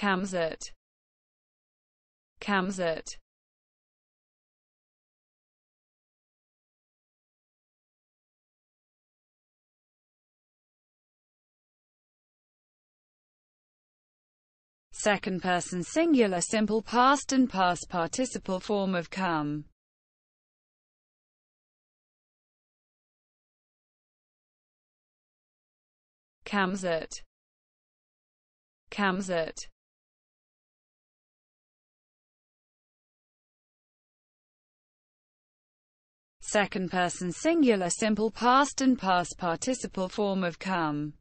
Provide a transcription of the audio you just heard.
Kamsat Kamsat second person singular simple past and past participle form of come. Kamsat Kamsat second-person singular simple past and past participle form of come.